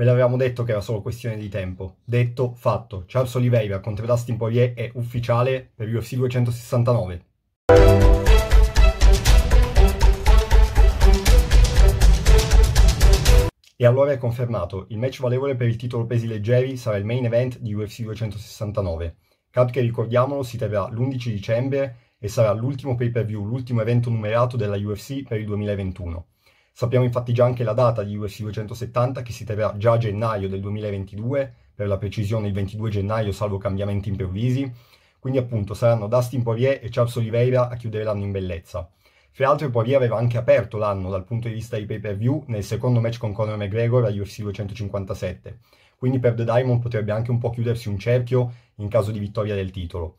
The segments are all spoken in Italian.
Ve l'avevamo detto che era solo questione di tempo. Detto, fatto. Charles Oliveira contro Dustin Poirier è ufficiale per UFC 269. E allora è confermato, il match valevole per il titolo pesi leggeri sarà il main event di UFC 269. Card che ricordiamolo si terrà l'11 dicembre e sarà l'ultimo pay per view, l'ultimo evento numerato della UFC per il 2021. Sappiamo infatti già anche la data di UFC 270 che si terrà già a gennaio del 2022, per la precisione il 22 gennaio salvo cambiamenti improvvisi, quindi appunto saranno Dustin Poirier e Charles Oliveira a chiudere l'anno in bellezza. Fra l'altro Poirier aveva anche aperto l'anno dal punto di vista di pay per view nel secondo match con Conor McGregor a UFC 257, quindi per The Diamond potrebbe anche un po' chiudersi un cerchio in caso di vittoria del titolo.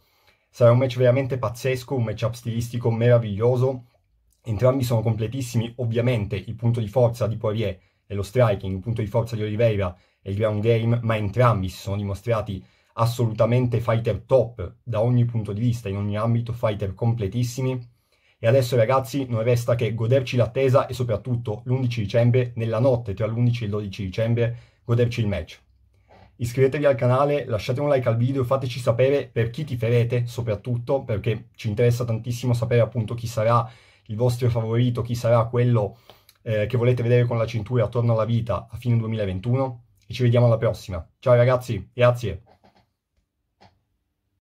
Sarà un match veramente pazzesco, un matchup stilistico meraviglioso Entrambi sono completissimi, ovviamente il punto di forza di Poirier è lo striking, il punto di forza di Oliveira è il ground game, ma entrambi si sono dimostrati assolutamente fighter top da ogni punto di vista, in ogni ambito fighter completissimi. E adesso ragazzi non resta che goderci l'attesa e soprattutto l'11 dicembre, nella notte tra l'11 e il 12 dicembre, goderci il match. Iscrivetevi al canale, lasciate un like al video, fateci sapere per chi ti tiferete soprattutto perché ci interessa tantissimo sapere appunto chi sarà il vostro favorito, chi sarà quello eh, che volete vedere con la cintura attorno alla vita a fine 2021 e ci vediamo alla prossima. Ciao ragazzi, grazie.